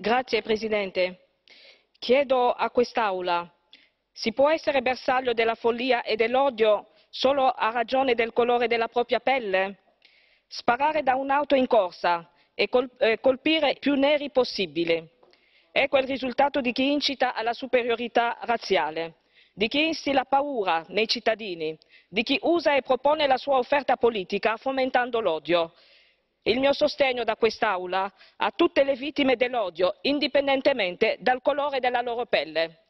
signor presidente onorevoli colleghi chiedo a quest'aula si può essere bersaglio della follia e dell'odio solo a ragione del colore della propria pelle? sparare da un'auto in corsa e colpire più neri possibile. ecco il risultato di chi incita alla superiorità razziale di chi instilla paura nei cittadini di chi usa e propone la sua offerta politica fomentando l'odio il mio sostegno da quest'aula a tutte le vittime dell'odio indipendentemente dal colore della loro pelle.